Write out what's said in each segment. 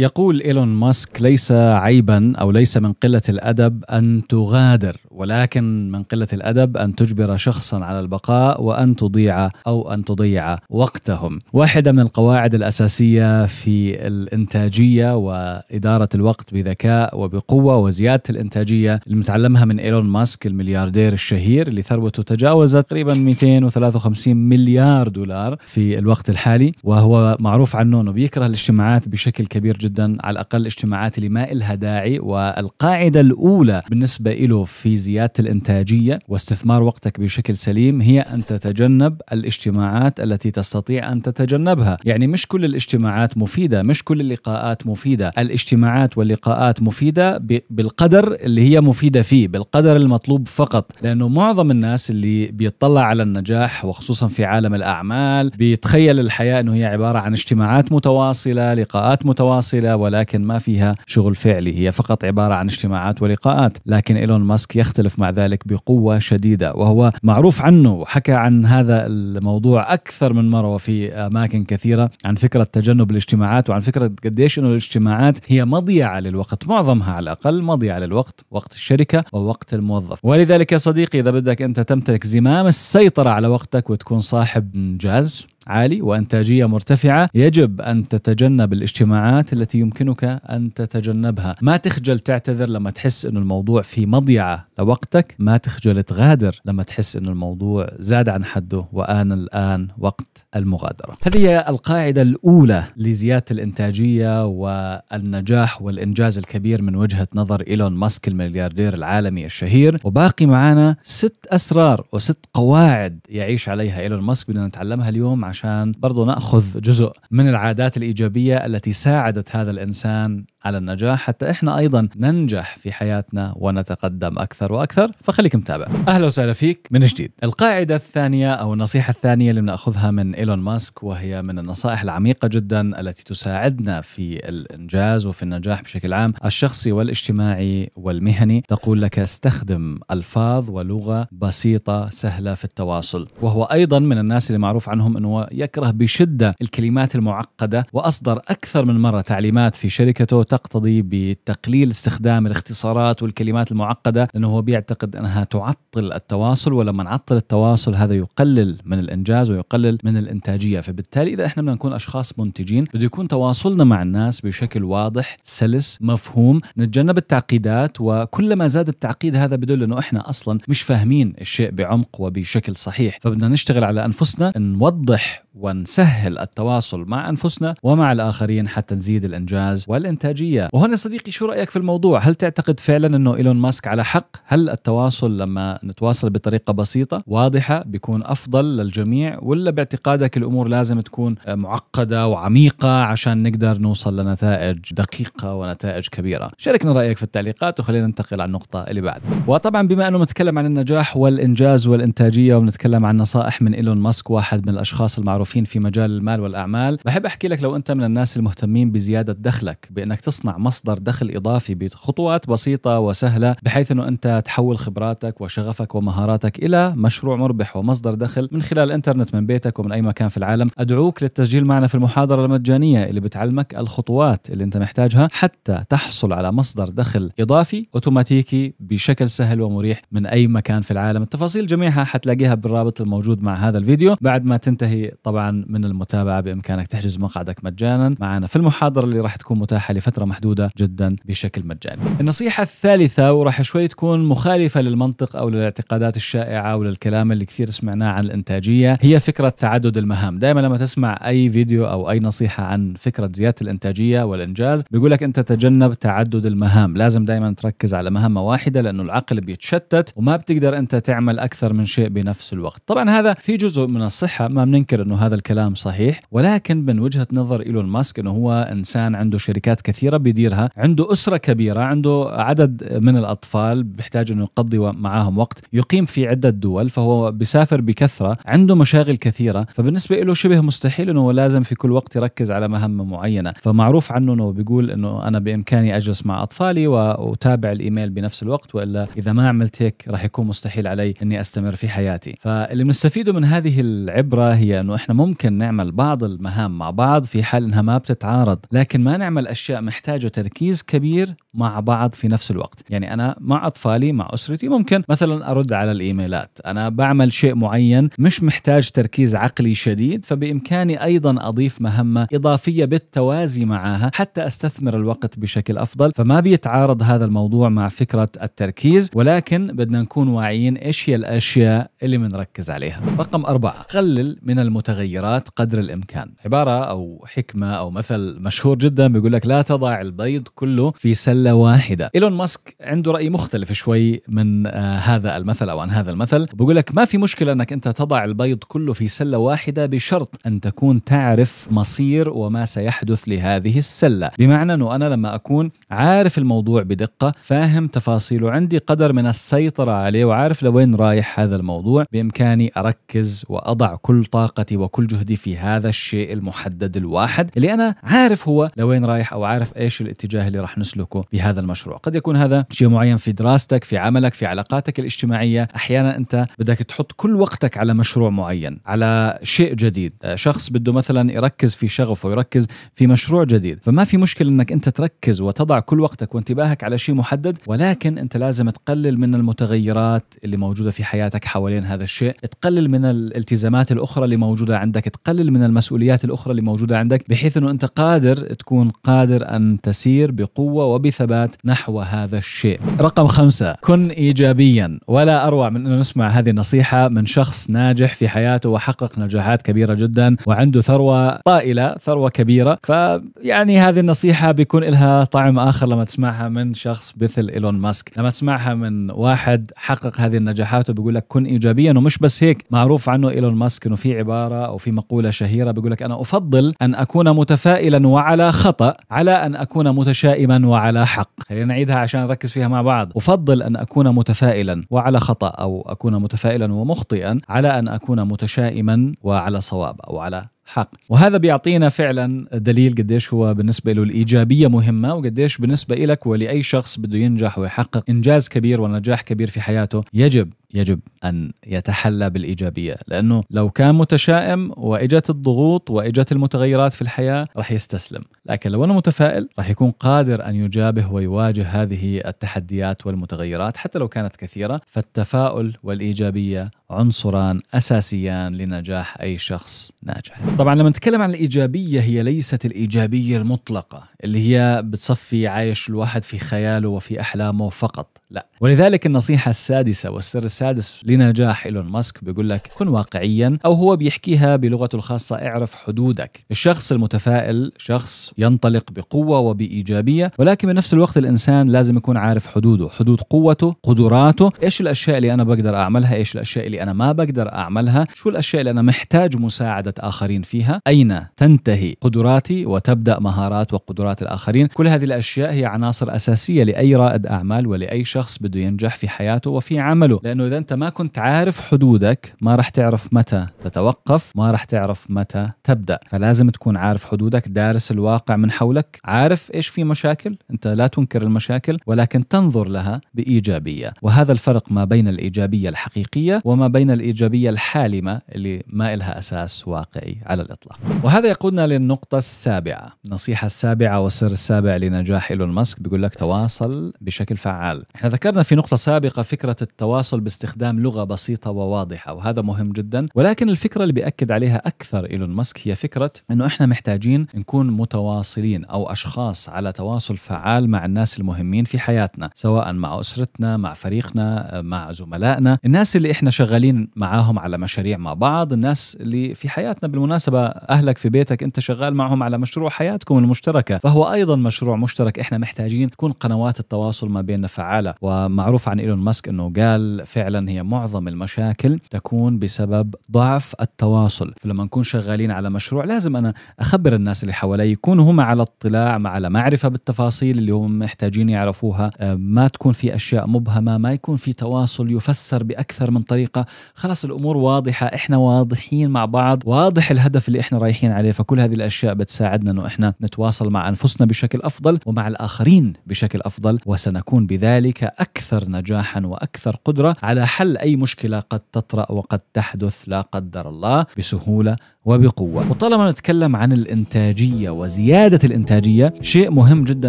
يقول ايلون ماسك ليس عيبا او ليس من قله الادب ان تغادر ولكن من قله الادب ان تجبر شخصا على البقاء وان تضيع او ان تضيع وقتهم. واحده من القواعد الاساسيه في الانتاجيه واداره الوقت بذكاء وبقوه وزياده الانتاجيه المتعلمها من ايلون ماسك الملياردير الشهير اللي ثروته تجاوزت تقريبا 253 مليار دولار في الوقت الحالي وهو معروف عنه انه بيكره الاجتماعات بشكل كبير جدا جدا على الأقل الاجتماعات اللي ما إلها داعي والقاعدة الأولى بالنسبة له في زيادة الإنتاجية واستثمار وقتك بشكل سليم هي أن تتجنب الاجتماعات التي تستطيع أن تتجنبها يعني مش كل الاجتماعات مفيدة مش كل اللقاءات مفيدة الاجتماعات واللقاءات مفيدة بالقدر اللي هي مفيدة فيه بالقدر المطلوب فقط لأنه معظم الناس اللي بيطلع على النجاح وخصوصا في عالم الأعمال بيتخيل الحياة أنه هي عبارة عن اجتماعات متواصلة لقاءات متواصلة متصلة ولكن ما فيها شغل فعلي هي فقط عبارة عن اجتماعات ولقاءات لكن إيلون ماسك يختلف مع ذلك بقوة شديدة وهو معروف عنه وحكى عن هذا الموضوع أكثر من مرة وفي أماكن كثيرة عن فكرة تجنب الاجتماعات وعن فكرة قديش أنه الاجتماعات هي مضيعة للوقت معظمها على الأقل مضيعة للوقت وقت الشركة ووقت الموظف ولذلك يا صديقي إذا بدك أنت تمتلك زمام السيطرة على وقتك وتكون صاحب إنجاز عالي وانتاجيه مرتفعه يجب ان تتجنب الاجتماعات التي يمكنك ان تتجنبها ما تخجل تعتذر لما تحس انه الموضوع في مضيعه لوقتك ما تخجل تغادر لما تحس انه الموضوع زاد عن حده وان الان وقت المغادره هذه القاعده الاولى لزياده الانتاجيه والنجاح والانجاز الكبير من وجهه نظر ايلون ماسك الملياردير العالمي الشهير وباقي معنا ست اسرار وست قواعد يعيش عليها ايلون ماسك بدنا نتعلمها اليوم عشان عشان برضو ناخذ جزء من العادات الايجابيه التي ساعدت هذا الانسان على النجاح حتى احنا ايضا ننجح في حياتنا ونتقدم اكثر واكثر فخليك متابع اهلا وسهلا فيك من جديد القاعده الثانيه او النصيحه الثانيه اللي بناخذها من ايلون ماسك وهي من النصائح العميقه جدا التي تساعدنا في الانجاز وفي النجاح بشكل عام الشخصي والاجتماعي والمهني تقول لك استخدم الفاظ ولغه بسيطه سهله في التواصل وهو ايضا من الناس اللي معروف عنهم انه يكره بشده الكلمات المعقده واصدر اكثر من مره تعليمات في شركته تقتضي بتقليل استخدام الاختصارات والكلمات المعقدة لأنه هو بيعتقد أنها تعطل التواصل ولما نعطل التواصل هذا يقلل من الإنجاز ويقلل من الإنتاجية فبالتالي إذا إحنا بدنا نكون أشخاص منتجين بده يكون تواصلنا مع الناس بشكل واضح سلس مفهوم نتجنب التعقيدات وكلما زاد التعقيد هذا بدل أنه إحنا أصلا مش فاهمين الشيء بعمق وبشكل صحيح فبدنا نشتغل على أنفسنا نوضح ونسهل التواصل مع انفسنا ومع الاخرين حتى نزيد الانجاز والانتاجيه وهنا صديقي شو رايك في الموضوع هل تعتقد فعلا انه ايلون ماسك على حق هل التواصل لما نتواصل بطريقه بسيطه واضحه بيكون افضل للجميع ولا باعتقادك الامور لازم تكون معقده وعميقه عشان نقدر نوصل لنتائج دقيقه ونتائج كبيره شاركنا رايك في التعليقات وخلينا ننتقل على النقطه اللي بعد وطبعا بما انه متكلم عن النجاح والانجاز والانتاجيه ونتكلم عن نصائح من ايلون ماسك واحد من الاشخاص المعروفين موظفين في مجال المال والاعمال بحب احكي لك لو انت من الناس المهتمين بزياده دخلك بانك تصنع مصدر دخل اضافي بخطوات بسيطه وسهله بحيث انه انت تحول خبراتك وشغفك ومهاراتك الى مشروع مربح ومصدر دخل من خلال الانترنت من بيتك ومن اي مكان في العالم ادعوك للتسجيل معنا في المحاضره المجانيه اللي بتعلمك الخطوات اللي انت محتاجها حتى تحصل على مصدر دخل اضافي اوتوماتيكي بشكل سهل ومريح من اي مكان في العالم التفاصيل جميعها حتلاقيها بالرابط الموجود مع هذا الفيديو بعد ما تنتهي طبعا طبعا من المتابعه بامكانك تحجز مقعدك مجانا معنا في المحاضره اللي راح تكون متاحه لفتره محدوده جدا بشكل مجاني. النصيحه الثالثه وراح شوي تكون مخالفه للمنطق او للاعتقادات الشائعه او للكلام اللي كثير سمعناه عن الانتاجيه هي فكره تعدد المهام، دائما لما تسمع اي فيديو او اي نصيحه عن فكره زياده الانتاجيه والانجاز بيقولك لك انت تجنب تعدد المهام، لازم دائما تركز على مهمه واحده لانه العقل بيتشتت وما بتقدر انت تعمل اكثر من شيء بنفس الوقت. طبعا هذا في جزء من الصحه ما بننكر انه هذا هذا الكلام صحيح ولكن من وجهه نظر ايلون ماسك انه هو انسان عنده شركات كثيره بيديرها عنده اسره كبيره عنده عدد من الاطفال بيحتاج انه يقضي معاهم وقت يقيم في عده دول فهو بيسافر بكثره عنده مشاغل كثيره فبالنسبه له شبه مستحيل انه لازم في كل وقت يركز على مهمه معينه فمعروف عنه انه بيقول انه انا بامكاني اجلس مع اطفالي واتابع الايميل بنفس الوقت والا اذا ما عملت هيك راح يكون مستحيل علي اني استمر في حياتي فاللي بنستفيده من هذه العبره هي انه احنا احنا ممكن نعمل بعض المهام مع بعض في حال انها ما بتتعارض لكن ما نعمل اشياء محتاجه تركيز كبير مع بعض في نفس الوقت يعني أنا مع أطفالي مع أسرتي ممكن مثلا أرد على الإيميلات أنا بعمل شيء معين مش محتاج تركيز عقلي شديد فبإمكاني أيضا أضيف مهمة إضافية بالتوازي معها حتى أستثمر الوقت بشكل أفضل فما بيتعارض هذا الموضوع مع فكرة التركيز ولكن بدنا نكون واعيين إيش هي الأشياء اللي بنركز عليها رقم أربعة قلل من المتغيرات قدر الإمكان عبارة أو حكمة أو مثل مشهور جدا بيقول لك لا تضع البيض كله في سلة الا واحده ايلون ماسك عنده راي مختلف شوي من آه، هذا المثل او عن هذا المثل بقول لك ما في مشكله انك انت تضع البيض كله في سله واحده بشرط ان تكون تعرف مصير وما سيحدث لهذه السله بمعنى انه انا لما اكون عارف الموضوع بدقه فاهم تفاصيله عندي قدر من السيطره عليه وعارف لوين رايح هذا الموضوع بامكاني اركز واضع كل طاقتي وكل جهدي في هذا الشيء المحدد الواحد اللي انا عارف هو لوين رايح او عارف ايش الاتجاه اللي راح نسلكه بهذا المشروع قد يكون هذا شيء معين في دراستك في عملك في علاقاتك الاجتماعية أحيانا أنت بدك تحط كل وقتك على مشروع معين على شيء جديد آه، شخص بده مثلا يركز في شغفه ويركز في مشروع جديد فما في مشكلة أنك أنت تركز وتضع كل وقتك وانتباهك على شيء محدد ولكن أنت لازم تقلل من المتغيرات اللي موجودة في حياتك حوالين هذا الشيء تقلل من الالتزامات الأخرى اللي موجودة عندك تقلل من المسؤوليات الأخرى اللي موجودة عندك بحيث أنه أنت قادر تكون قادر أن تسير بقوة وبث والثبات نحو هذا الشيء رقم خمسة كن إيجابيا ولا أروع من أنه نسمع هذه النصيحة من شخص ناجح في حياته وحقق نجاحات كبيرة جدا وعنده ثروة طائلة ثروة كبيرة فيعني هذه النصيحة بيكون لها طعم آخر لما تسمعها من شخص مثل إيلون ماسك لما تسمعها من واحد حقق هذه النجاحات وبيقول لك كن إيجابيا ومش بس هيك معروف عنه إيلون ماسك أنه في عبارة أو في مقولة شهيرة بيقول لك أنا أفضل أن أكون متفائلا وعلى خطأ على أن أكون متشائما وعلى أحق خلينا نعيدها عشان نركز فيها مع بعض أفضل أن أكون متفائلا وعلى خطأ أو أكون متفائلا ومخطئا على أن أكون متشائما وعلى صواب أو على حق وهذا بيعطينا فعلا دليل قديش هو بالنسبة له الإيجابية مهمة وقديش بالنسبة لك ولأي شخص بده ينجح ويحقق إنجاز كبير ونجاح كبير في حياته يجب يجب أن يتحلى بالإيجابية لأنه لو كان متشائم وإجت الضغوط وإجت المتغيرات في الحياة رح يستسلم لكن لو أنا متفائل رح يكون قادر أن يجابه ويواجه هذه التحديات والمتغيرات حتى لو كانت كثيرة فالتفاؤل والإيجابية عنصران اساسيان لنجاح اي شخص ناجح. طبعا لما نتكلم عن الايجابيه هي ليست الايجابيه المطلقه اللي هي بتصفي عايش الواحد في خياله وفي احلامه فقط، لا، ولذلك النصيحه السادسه والسر السادس لنجاح ايلون ماسك بيقول لك كن واقعيا او هو بيحكيها بلغته الخاصه اعرف حدودك. الشخص المتفائل شخص ينطلق بقوه وبايجابيه ولكن بنفس الوقت الانسان لازم يكون عارف حدوده، حدود قوته، قدراته، ايش الاشياء اللي انا بقدر اعملها، ايش الاشياء اللي أنا ما بقدر أعملها شو الأشياء اللي أنا محتاج مساعدة آخرين فيها أين تنتهي قدراتي وتبدأ مهارات وقدرات الآخرين كل هذه الأشياء هي عناصر أساسية لأي رائد أعمال ولأي شخص بده ينجح في حياته وفي عمله لأنه إذا أنت ما كنت عارف حدودك ما راح تعرف متى تتوقف ما راح تعرف متى تبدأ فلازم تكون عارف حدودك دارس الواقع من حولك عارف إيش في مشاكل أنت لا تنكر المشاكل ولكن تنظر لها بإيجابية وهذا الفرق ما بين الإيجابية الحقيقية وما بين الإيجابية الحالمة اللي ما إلها أساس واقعي على الإطلاق وهذا يقودنا للنقطة السابعة النصيحة السابعة والسر السابع لنجاح إيلون ماسك بيقول لك تواصل بشكل فعال احنا ذكرنا في نقطة سابقة فكرة التواصل باستخدام لغة بسيطة وواضحة وهذا مهم جدا ولكن الفكرة اللي بيأكد عليها أكثر إيلون ماسك هي فكرة أنه احنا محتاجين نكون متواصلين أو أشخاص على تواصل فعال مع الناس المهمين في حياتنا سواء مع أسرتنا مع فريقنا مع زملائنا الناس اللي احنا شغالين شغالين معاهم على مشاريع مع بعض الناس اللي في حياتنا بالمناسبة أهلك في بيتك أنت شغال معهم على مشروع حياتكم المشتركة فهو أيضا مشروع مشترك إحنا محتاجين تكون قنوات التواصل ما بيننا فعالة ومعروف عن إيلون ماسك أنه قال فعلا هي معظم المشاكل تكون بسبب ضعف التواصل فلما نكون شغالين على مشروع لازم أنا أخبر الناس اللي حوالي يكونوا هم على اطلاع على معرفة بالتفاصيل اللي هم محتاجين يعرفوها آه، ما تكون في أشياء مبهمة ما يكون في تواصل يفسر بأكثر من طريقة خلص الامور واضحه احنا واضحين مع بعض واضح الهدف اللي احنا رايحين عليه فكل هذه الاشياء بتساعدنا انه احنا نتواصل مع انفسنا بشكل افضل ومع الاخرين بشكل افضل وسنكون بذلك اكثر نجاحا واكثر قدره على حل اي مشكله قد تطرا وقد تحدث لا قدر الله بسهوله وبقوة وطالما نتكلم عن الإنتاجية وزيادة الإنتاجية شيء مهم جدا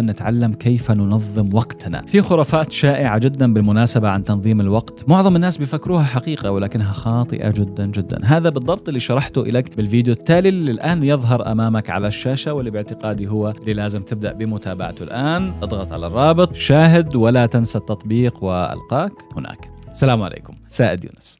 نتعلم كيف ننظم وقتنا في خرافات شائعة جدا بالمناسبة عن تنظيم الوقت معظم الناس بيفكروها حقيقة ولكنها خاطئة جدا جدا هذا بالضبط اللي شرحته لك بالفيديو التالي اللي الآن يظهر أمامك على الشاشة واللي باعتقادي هو اللي لازم تبدأ بمتابعته الآن اضغط على الرابط شاهد ولا تنسى التطبيق وألقاك هناك السلام عليكم سائد يونس